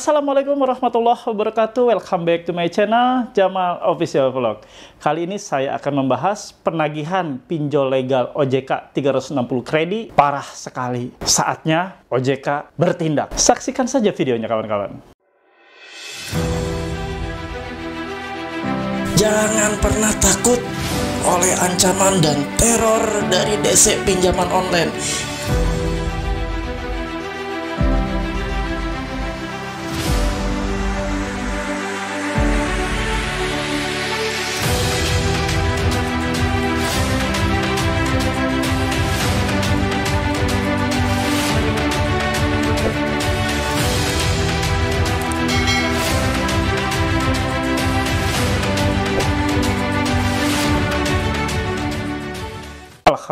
Assalamualaikum warahmatullahi wabarakatuh. Welcome back to my channel Jamal Official Vlog. Kali ini saya akan membahas penagihan pinjol legal OJK 360 kredit parah sekali. Saatnya OJK bertindak. Saksikan saja videonya kawan-kawan. Jangan pernah takut oleh ancaman dan teror dari DC pinjaman online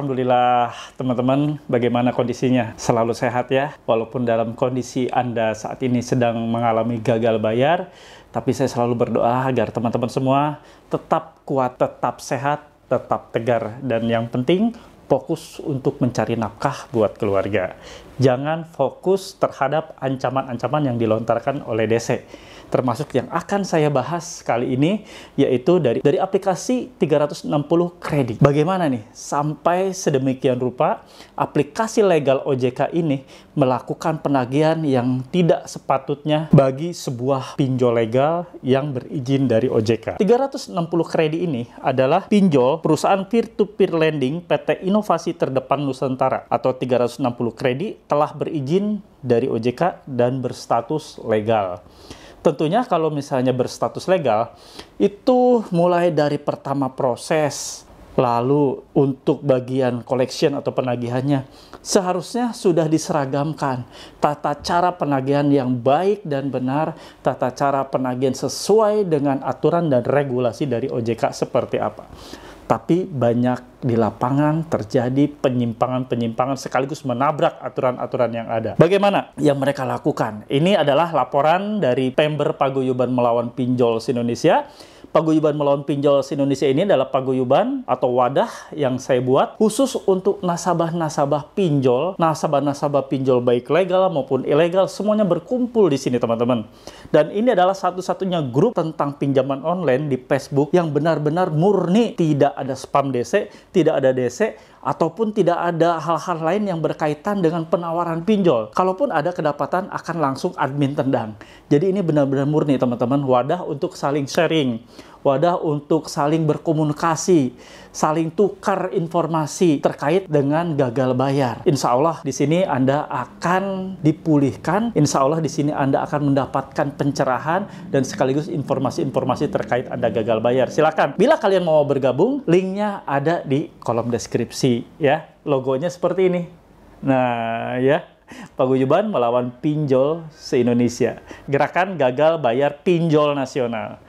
Alhamdulillah teman-teman bagaimana kondisinya? Selalu sehat ya. Walaupun dalam kondisi Anda saat ini sedang mengalami gagal bayar, tapi saya selalu berdoa agar teman-teman semua tetap kuat, tetap sehat, tetap tegar dan yang penting fokus untuk mencari nafkah buat keluarga jangan fokus terhadap ancaman-ancaman yang dilontarkan oleh DC. Termasuk yang akan saya bahas kali ini yaitu dari dari aplikasi 360 kredit. Bagaimana nih sampai sedemikian rupa aplikasi legal OJK ini melakukan penagihan yang tidak sepatutnya bagi sebuah pinjol legal yang berizin dari OJK. 360 kredit ini adalah pinjol perusahaan peer-to-peer -peer lending PT Inovasi Terdepan Nusantara atau 360 kredit telah berizin dari OJK dan berstatus legal. Tentunya kalau misalnya berstatus legal, itu mulai dari pertama proses, lalu untuk bagian collection atau penagihannya, seharusnya sudah diseragamkan. Tata cara penagihan yang baik dan benar, tata cara penagihan sesuai dengan aturan dan regulasi dari OJK seperti apa. Tapi banyak di lapangan terjadi penyimpangan-penyimpangan sekaligus menabrak aturan-aturan yang ada. Bagaimana yang mereka lakukan? Ini adalah laporan dari Pember Paguyuban Melawan Pinjol Indonesia. Paguyuban Melawan Pinjol Indonesia ini adalah paguyuban atau wadah yang saya buat khusus untuk nasabah-nasabah pinjol, nasabah-nasabah pinjol baik legal maupun ilegal semuanya berkumpul di sini teman-teman. Dan ini adalah satu-satunya grup tentang pinjaman online di Facebook yang benar-benar murni tidak ada spam DC, tidak ada DC ataupun tidak ada hal-hal lain yang berkaitan dengan penawaran pinjol. Kalaupun ada kedapatan akan langsung admin tendang. Jadi ini benar-benar murni teman-teman, wadah untuk saling sharing, wadah untuk saling berkomunikasi, saling tukar informasi terkait dengan gagal bayar. Insya Allah di sini Anda akan dipulihkan, insya Allah di sini Anda akan mendapatkan pencerahan dan sekaligus informasi-informasi terkait Anda gagal bayar. Silakan. Bila kalian mau bergabung, linknya ada di kolom deskripsi. Messi ya logonya seperti ini nah ya paguyuban melawan pinjol se-Indonesia gerakan gagal bayar pinjol nasional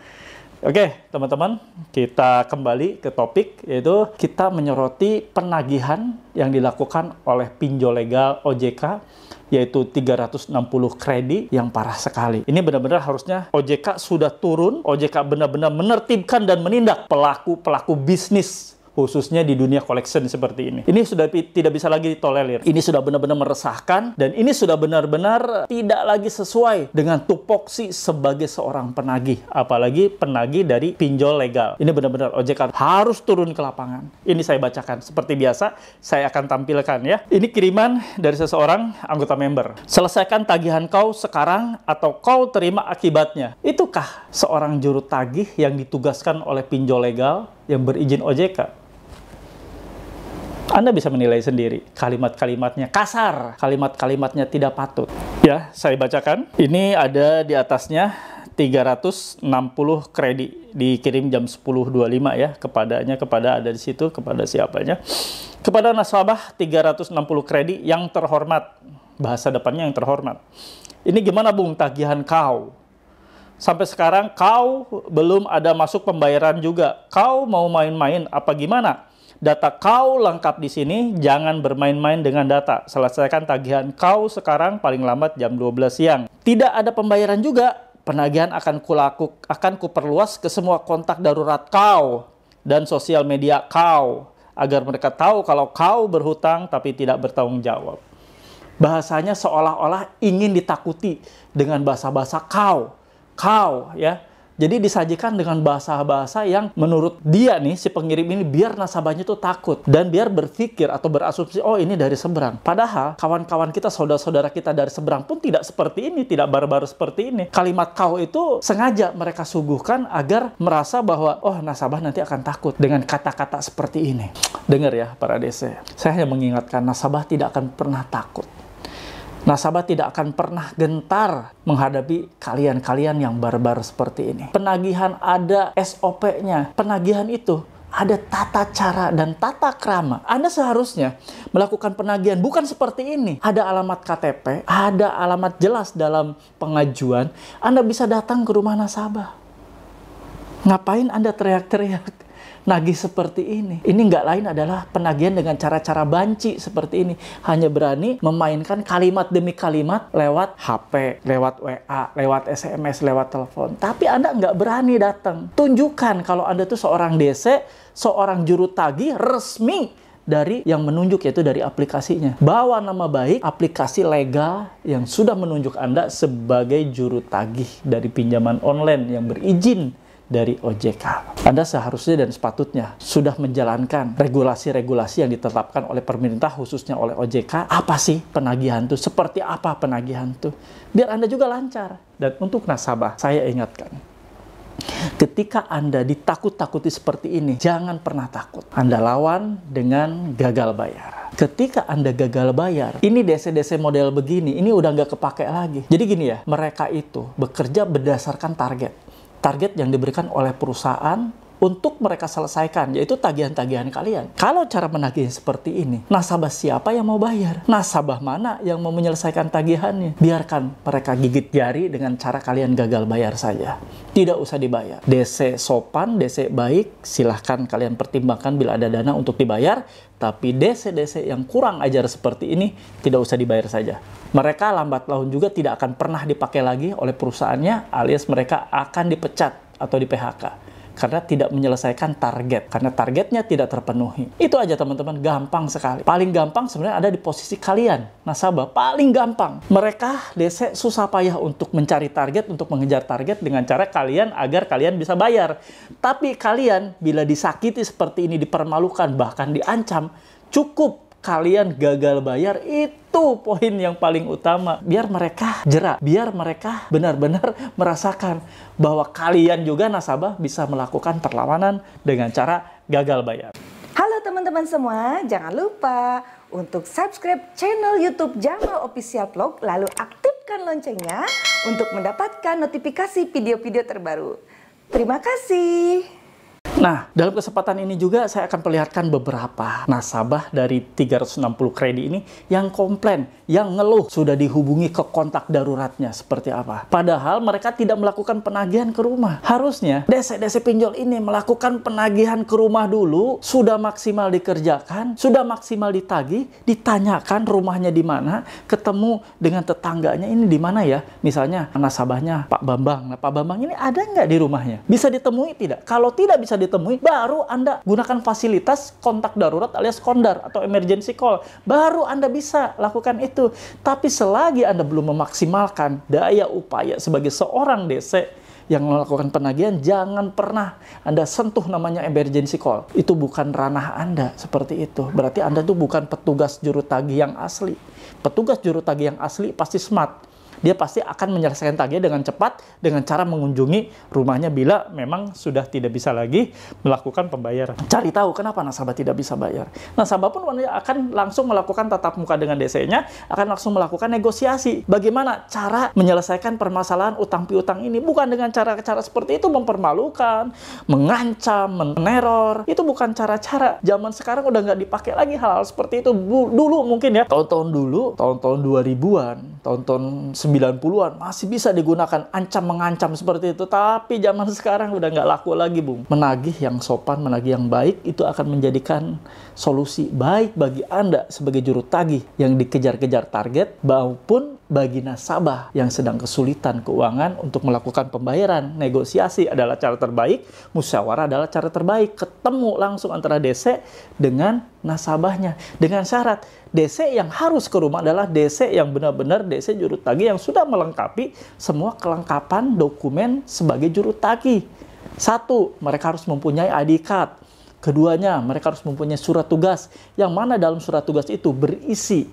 Oke, teman-teman, kita kembali ke topik yaitu kita menyoroti penagihan yang dilakukan oleh pinjol legal OJK yaitu 360 kredit yang parah sekali. Ini benar-benar harusnya OJK sudah turun, OJK benar-benar menertibkan dan menindak pelaku-pelaku bisnis khususnya di dunia collection seperti ini. Ini sudah tidak bisa lagi ditolerir. Ini sudah benar-benar meresahkan dan ini sudah benar-benar tidak lagi sesuai dengan tupoksi sebagai seorang penagih, apalagi penagih dari pinjol legal. Ini benar-benar OJK harus turun ke lapangan. Ini saya bacakan seperti biasa, saya akan tampilkan ya. Ini kiriman dari seseorang anggota member. Selesaikan tagihan kau sekarang atau kau terima akibatnya. Itukah seorang juru tagih yang ditugaskan oleh pinjol legal yang berizin OJK, Anda bisa menilai sendiri kalimat-kalimatnya kasar, kalimat-kalimatnya tidak patut. Ya, saya bacakan. Ini ada di atasnya 360 kredit dikirim jam 10.25 ya kepadanya kepada ada di situ kepada siapanya. Kepada nasabah 360 kredit yang terhormat. Bahasa depannya yang terhormat. Ini gimana Bung tagihan kau? sampai sekarang kau belum ada masuk pembayaran juga. Kau mau main-main apa gimana? Data kau lengkap di sini, jangan bermain-main dengan data. Selesaikan tagihan kau sekarang paling lambat jam 12 siang. Tidak ada pembayaran juga, penagihan akan kulaku akan kuperluas ke semua kontak darurat kau dan sosial media kau agar mereka tahu kalau kau berhutang tapi tidak bertanggung jawab. Bahasanya seolah-olah ingin ditakuti dengan bahasa-bahasa kau kau ya. Jadi disajikan dengan bahasa-bahasa yang menurut dia nih si pengirim ini biar nasabahnya tuh takut dan biar berpikir atau berasumsi oh ini dari seberang. Padahal kawan-kawan kita, saudara-saudara kita dari seberang pun tidak seperti ini, tidak baru-baru seperti ini. Kalimat kau itu sengaja mereka suguhkan agar merasa bahwa oh nasabah nanti akan takut dengan kata-kata seperti ini. Dengar ya para DC, saya hanya mengingatkan nasabah tidak akan pernah takut. Nasabah tidak akan pernah gentar menghadapi kalian-kalian yang barbar seperti ini. Penagihan ada SOP-nya. Penagihan itu ada tata cara dan tata krama. Anda seharusnya melakukan penagihan bukan seperti ini. Ada alamat KTP, ada alamat jelas dalam pengajuan. Anda bisa datang ke rumah nasabah. Ngapain Anda teriak-teriak? nagih seperti ini. Ini nggak lain adalah penagihan dengan cara-cara banci seperti ini. Hanya berani memainkan kalimat demi kalimat lewat HP, lewat WA, lewat SMS, lewat telepon. Tapi Anda nggak berani datang. Tunjukkan kalau Anda tuh seorang DC, seorang juru tagih resmi dari yang menunjuk yaitu dari aplikasinya. Bawa nama baik aplikasi legal yang sudah menunjuk Anda sebagai juru tagih dari pinjaman online yang berizin dari OJK. Anda seharusnya dan sepatutnya sudah menjalankan regulasi-regulasi yang ditetapkan oleh pemerintah khususnya oleh OJK. Apa sih penagihan itu? Seperti apa penagihan itu? Biar Anda juga lancar. Dan untuk nasabah, saya ingatkan, Ketika Anda ditakut-takuti seperti ini, jangan pernah takut. Anda lawan dengan gagal bayar. Ketika Anda gagal bayar, ini DC-DC model begini, ini udah nggak kepake lagi. Jadi gini ya, mereka itu bekerja berdasarkan target target yang diberikan oleh perusahaan untuk mereka selesaikan, yaitu tagihan-tagihan kalian. Kalau cara menagih seperti ini, nasabah siapa yang mau bayar? Nasabah mana yang mau menyelesaikan tagihannya? Biarkan mereka gigit jari dengan cara kalian gagal bayar saja. Tidak usah dibayar. DC sopan, DC baik, silahkan kalian pertimbangkan bila ada dana untuk dibayar, tapi DC-DC yang kurang ajar seperti ini tidak usah dibayar saja. Mereka lambat laun juga tidak akan pernah dipakai lagi oleh perusahaannya, alias mereka akan dipecat atau di PHK karena tidak menyelesaikan target karena targetnya tidak terpenuhi. Itu aja teman-teman, gampang sekali. Paling gampang sebenarnya ada di posisi kalian, nasabah paling gampang. Mereka desa susah payah untuk mencari target, untuk mengejar target dengan cara kalian agar kalian bisa bayar. Tapi kalian bila disakiti seperti ini, dipermalukan bahkan diancam, cukup kalian gagal bayar itu poin yang paling utama biar mereka jerak biar mereka benar-benar merasakan bahwa kalian juga nasabah bisa melakukan perlawanan dengan cara gagal bayar Halo teman-teman semua jangan lupa untuk subscribe channel YouTube Jamal Official Blog lalu aktifkan loncengnya untuk mendapatkan notifikasi video-video terbaru Terima kasih. Nah, dalam kesempatan ini juga saya akan perlihatkan beberapa nasabah dari 360 kredit ini yang komplain, yang ngeluh sudah dihubungi ke kontak daruratnya seperti apa. Padahal mereka tidak melakukan penagihan ke rumah. Harusnya DC-DC pinjol ini melakukan penagihan ke rumah dulu, sudah maksimal dikerjakan, sudah maksimal ditagih, ditanyakan rumahnya di mana, ketemu dengan tetangganya ini di mana ya? Misalnya nasabahnya Pak Bambang. Nah, Pak Bambang ini ada nggak di rumahnya? Bisa ditemui tidak? Kalau tidak bisa ditemui, temui baru Anda gunakan fasilitas kontak darurat alias kondar atau emergency call. Baru Anda bisa lakukan itu. Tapi selagi Anda belum memaksimalkan daya upaya sebagai seorang DC, yang melakukan penagihan jangan pernah Anda sentuh namanya emergency call. Itu bukan ranah Anda seperti itu. Berarti Anda itu bukan petugas juru tagih yang asli. Petugas juru tagih yang asli pasti smart dia pasti akan menyelesaikan tagihan dengan cepat dengan cara mengunjungi rumahnya bila memang sudah tidak bisa lagi melakukan pembayaran. Cari tahu kenapa nasabah tidak bisa bayar. Nasabah pun akan langsung melakukan tatap muka dengan DC-nya, akan langsung melakukan negosiasi. Bagaimana cara menyelesaikan permasalahan utang piutang ini? Bukan dengan cara-cara seperti itu mempermalukan, mengancam, meneror. Itu bukan cara-cara. Zaman sekarang udah nggak dipakai lagi hal-hal seperti itu. Dulu mungkin ya, tahun-tahun dulu, tahun-tahun 2000-an, tahun-tahun 90-an masih bisa digunakan ancam mengancam seperti itu. Tapi zaman sekarang udah nggak laku lagi, Bung. Menagih yang sopan, menagih yang baik itu akan menjadikan solusi baik bagi Anda sebagai juru tagih yang dikejar-kejar target maupun bagi nasabah yang sedang kesulitan keuangan untuk melakukan pembayaran. Negosiasi adalah cara terbaik, musyawarah adalah cara terbaik. Ketemu langsung antara DC dengan nasabahnya dengan syarat DC yang harus ke rumah adalah DC yang benar-benar DC juru tagih yang sudah melengkapi semua kelengkapan dokumen sebagai juru tagih. Satu, mereka harus mempunyai ID card. Keduanya, mereka harus mempunyai surat tugas yang mana dalam surat tugas itu berisi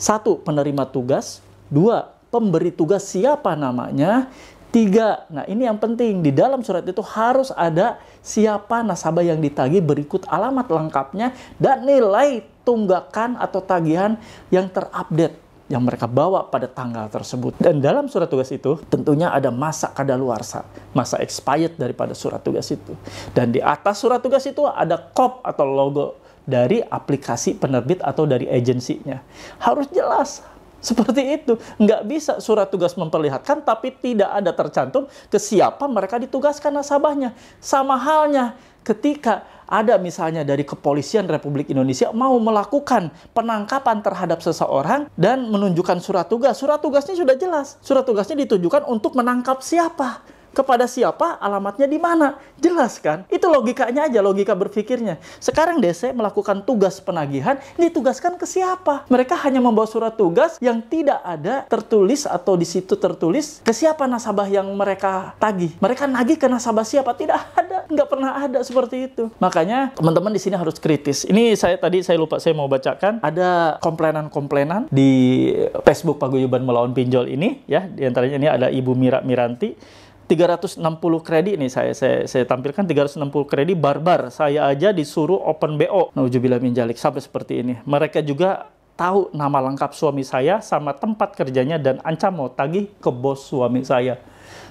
satu penerima tugas, Dua, pemberi tugas siapa namanya? Tiga, nah ini yang penting. Di dalam surat itu harus ada siapa nasabah yang ditagih berikut alamat lengkapnya dan nilai tunggakan atau tagihan yang terupdate yang mereka bawa pada tanggal tersebut. Dan dalam surat tugas itu tentunya ada masa kadaluarsa, masa expired daripada surat tugas itu. Dan di atas surat tugas itu ada kop atau logo dari aplikasi penerbit atau dari agensinya. Harus jelas, seperti itu. Nggak bisa surat tugas memperlihatkan, tapi tidak ada tercantum ke siapa mereka ditugaskan nasabahnya. Sama halnya ketika ada misalnya dari kepolisian Republik Indonesia mau melakukan penangkapan terhadap seseorang dan menunjukkan surat tugas. Surat tugasnya sudah jelas. Surat tugasnya ditujukan untuk menangkap siapa kepada siapa, alamatnya di mana. Jelas kan? Itu logikanya aja, logika berpikirnya. Sekarang DC melakukan tugas penagihan, ditugaskan ke siapa? Mereka hanya membawa surat tugas yang tidak ada tertulis atau di situ tertulis ke siapa nasabah yang mereka tagih. Mereka nagih ke nasabah siapa? Tidak ada, nggak pernah ada seperti itu. Makanya teman-teman di sini harus kritis. Ini saya tadi saya lupa saya mau bacakan ada komplainan-komplainan di Facebook Paguyuban Melawan Pinjol ini ya, di antaranya ini ada Ibu Mira Miranti 360 kredit nih saya saya, saya tampilkan 360 kredit barbar saya aja disuruh open BO nah min sampai seperti ini mereka juga tahu nama lengkap suami saya sama tempat kerjanya dan ancam mau tagih ke bos suami saya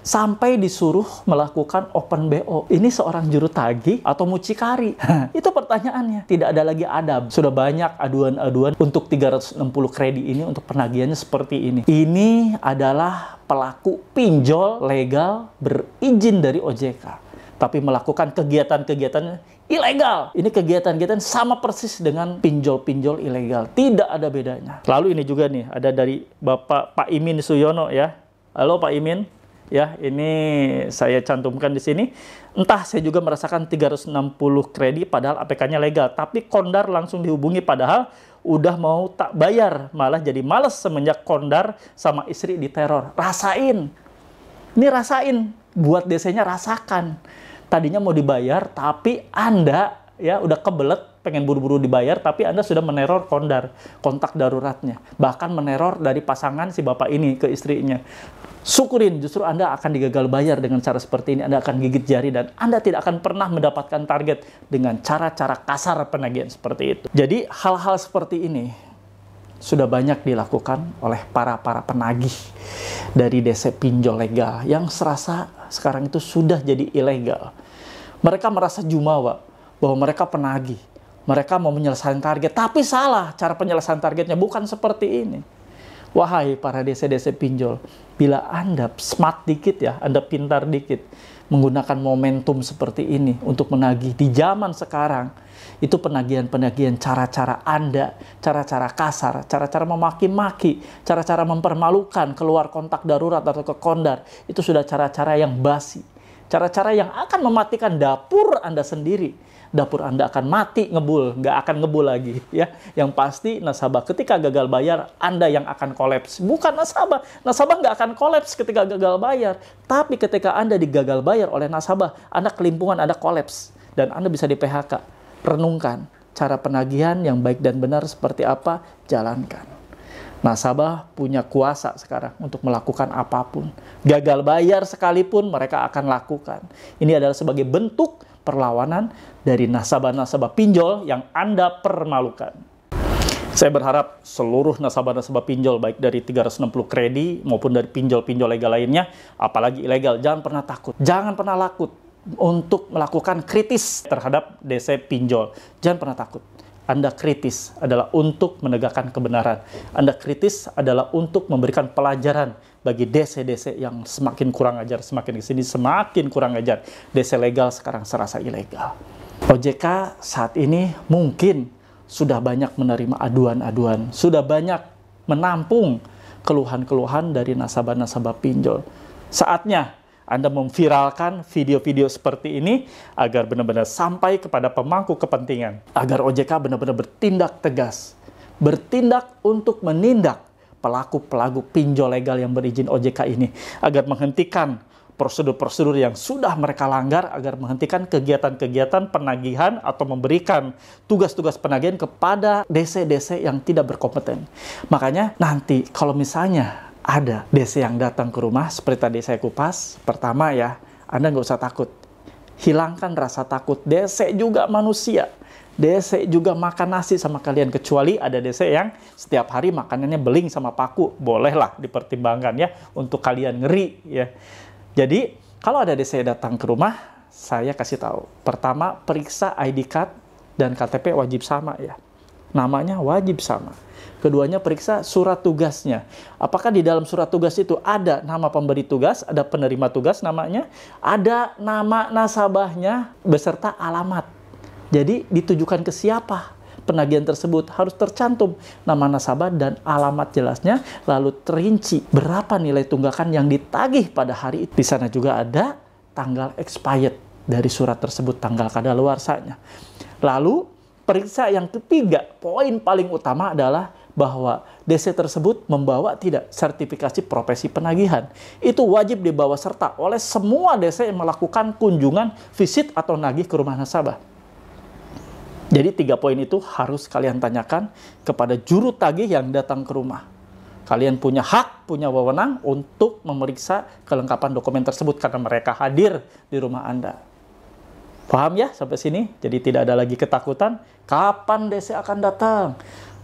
sampai disuruh melakukan open BO. Ini seorang juru tagih atau mucikari? Itu pertanyaannya. Tidak ada lagi adab. Sudah banyak aduan-aduan untuk 360 kredit ini untuk penagihannya seperti ini. Ini adalah pelaku pinjol legal berizin dari OJK tapi melakukan kegiatan-kegiatan ilegal. Ini kegiatan-kegiatan sama persis dengan pinjol-pinjol ilegal. Tidak ada bedanya. Lalu ini juga nih, ada dari Bapak Pak Imin Suyono ya. Halo Pak Imin ya ini saya cantumkan di sini. Entah saya juga merasakan 360 kredit padahal APK-nya legal, tapi kondar langsung dihubungi padahal udah mau tak bayar, malah jadi males semenjak kondar sama istri diteror. Rasain. Ini rasain, buat DC-nya rasakan. Tadinya mau dibayar tapi Anda ya udah kebelet pengen buru-buru dibayar, tapi Anda sudah meneror kondar, kontak daruratnya. Bahkan meneror dari pasangan si bapak ini ke istrinya. Syukurin, justru Anda akan digagal bayar dengan cara seperti ini. Anda akan gigit jari dan Anda tidak akan pernah mendapatkan target dengan cara-cara kasar penagihan seperti itu. Jadi hal-hal seperti ini sudah banyak dilakukan oleh para-para penagih dari desa pinjol legal yang serasa sekarang itu sudah jadi ilegal. Mereka merasa jumawa bahwa mereka penagih, mereka mau menyelesaikan target, tapi salah cara penyelesaian targetnya bukan seperti ini. Wahai para DC DC pinjol, bila Anda smart dikit ya, Anda pintar dikit, menggunakan momentum seperti ini untuk menagih di zaman sekarang, itu penagihan-penagihan cara-cara Anda, cara-cara kasar, cara-cara memaki-maki, cara-cara mempermalukan, keluar kontak darurat atau ke kondar, itu sudah cara-cara yang basi. Cara-cara yang akan mematikan dapur Anda sendiri dapur Anda akan mati ngebul, nggak akan ngebul lagi ya. Yang pasti nasabah ketika gagal bayar Anda yang akan kolaps, bukan nasabah. Nasabah nggak akan kolaps ketika gagal bayar, tapi ketika Anda digagal bayar oleh nasabah, Anda kelimpungan, Anda kolaps dan Anda bisa di PHK. Renungkan cara penagihan yang baik dan benar seperti apa, jalankan. Nasabah punya kuasa sekarang untuk melakukan apapun. Gagal bayar sekalipun mereka akan lakukan. Ini adalah sebagai bentuk perlawanan dari nasabah-nasabah pinjol yang Anda permalukan. Saya berharap seluruh nasabah-nasabah pinjol baik dari 360 kredi maupun dari pinjol-pinjol legal lainnya, apalagi ilegal, jangan pernah takut. Jangan pernah takut untuk melakukan kritis terhadap DC pinjol. Jangan pernah takut. Anda kritis adalah untuk menegakkan kebenaran. Anda kritis adalah untuk memberikan pelajaran bagi DC-DC yang semakin kurang ajar, semakin ke sini semakin kurang ajar. DC legal sekarang serasa ilegal. OJK saat ini mungkin sudah banyak menerima aduan-aduan, sudah banyak menampung keluhan-keluhan dari nasabah-nasabah pinjol. Saatnya anda memviralkan video-video seperti ini agar benar-benar sampai kepada pemangku kepentingan, agar OJK benar-benar bertindak tegas, bertindak untuk menindak pelaku-pelaku pinjol legal yang berizin OJK ini agar menghentikan prosedur-prosedur yang sudah mereka langgar agar menghentikan kegiatan-kegiatan penagihan atau memberikan tugas-tugas penagihan kepada DC-DC yang tidak berkompeten. Makanya nanti kalau misalnya ada DC yang datang ke rumah seperti tadi saya kupas, pertama ya, Anda nggak usah takut. Hilangkan rasa takut. DC juga manusia. DC juga makan nasi sama kalian kecuali ada DC yang setiap hari makanannya beling sama paku bolehlah dipertimbangkan ya untuk kalian ngeri ya jadi kalau ada DC datang ke rumah saya kasih tahu pertama periksa ID card dan KTP wajib sama ya namanya wajib sama keduanya periksa surat tugasnya apakah di dalam surat tugas itu ada nama pemberi tugas ada penerima tugas namanya ada nama nasabahnya beserta alamat jadi ditujukan ke siapa penagihan tersebut harus tercantum nama nasabah dan alamat jelasnya lalu terinci berapa nilai tunggakan yang ditagih pada hari itu. Di sana juga ada tanggal expired dari surat tersebut tanggal kadaluarsanya. Lalu periksa yang ketiga, poin paling utama adalah bahwa DC tersebut membawa tidak sertifikasi profesi penagihan. Itu wajib dibawa serta oleh semua DC yang melakukan kunjungan, visit atau nagih ke rumah nasabah. Jadi tiga poin itu harus kalian tanyakan kepada juru tagih yang datang ke rumah. Kalian punya hak, punya wewenang untuk memeriksa kelengkapan dokumen tersebut karena mereka hadir di rumah Anda. Paham ya sampai sini? Jadi tidak ada lagi ketakutan kapan DC akan datang.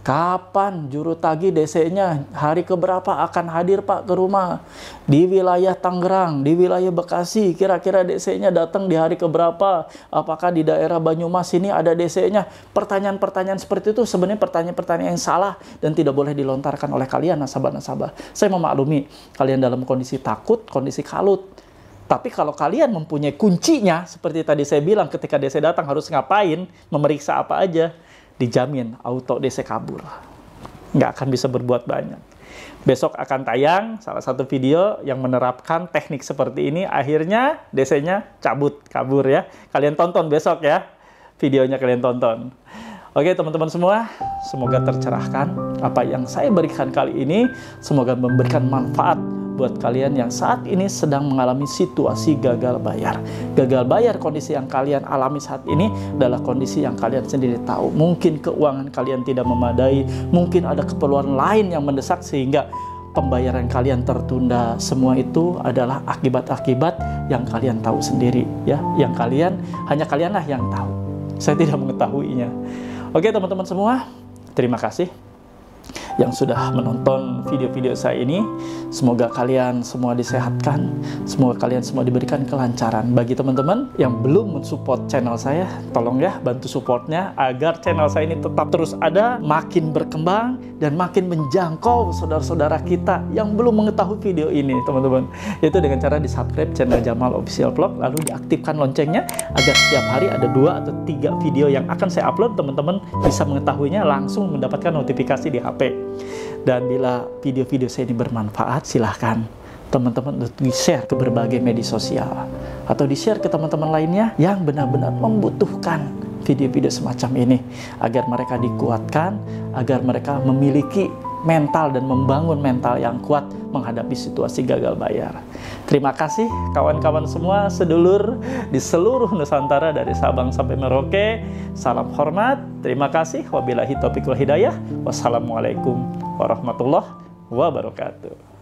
Kapan juru tagi DC-nya hari keberapa akan hadir Pak ke rumah? Di wilayah Tangerang, di wilayah Bekasi, kira-kira DC-nya datang di hari keberapa? Apakah di daerah Banyumas ini ada DC-nya? Pertanyaan-pertanyaan seperti itu sebenarnya pertanyaan-pertanyaan yang salah dan tidak boleh dilontarkan oleh kalian nasabah-nasabah. Saya memaklumi kalian dalam kondisi takut, kondisi kalut. Tapi kalau kalian mempunyai kuncinya, seperti tadi saya bilang ketika DC datang harus ngapain, memeriksa apa aja, dijamin auto DC kabur. Nggak akan bisa berbuat banyak. Besok akan tayang salah satu video yang menerapkan teknik seperti ini. Akhirnya DC-nya cabut, kabur ya. Kalian tonton besok ya. Videonya kalian tonton. Oke teman-teman semua, semoga tercerahkan apa yang saya berikan kali ini. Semoga memberikan manfaat buat kalian yang saat ini sedang mengalami situasi gagal bayar. Gagal bayar kondisi yang kalian alami saat ini adalah kondisi yang kalian sendiri tahu. Mungkin keuangan kalian tidak memadai, mungkin ada keperluan lain yang mendesak sehingga pembayaran kalian tertunda. Semua itu adalah akibat-akibat yang kalian tahu sendiri ya, yang kalian hanya kalianlah yang tahu. Saya tidak mengetahuinya. Oke, teman-teman semua, terima kasih yang sudah menonton video-video saya ini. Semoga kalian semua disehatkan, semoga kalian semua diberikan kelancaran. Bagi teman-teman yang belum mensupport channel saya, tolong ya bantu supportnya agar channel saya ini tetap terus ada, makin berkembang dan makin menjangkau saudara-saudara kita yang belum mengetahui video ini, teman-teman. Yaitu dengan cara di subscribe channel Jamal Official Vlog lalu diaktifkan loncengnya agar setiap hari ada dua atau tiga video yang akan saya upload, teman-teman bisa mengetahuinya langsung mendapatkan notifikasi di HP. Dan bila video-video saya ini bermanfaat, silahkan teman-teman untuk di-share ke berbagai media sosial atau di-share ke teman-teman lainnya yang benar-benar membutuhkan video-video semacam ini agar mereka dikuatkan, agar mereka memiliki mental dan membangun mental yang kuat menghadapi situasi gagal bayar. Terima kasih kawan-kawan semua sedulur di seluruh Nusantara dari Sabang sampai Merauke. Salam hormat, terima kasih. Wabillahi taufiq wal hidayah. Wassalamualaikum warahmatullahi wabarakatuh.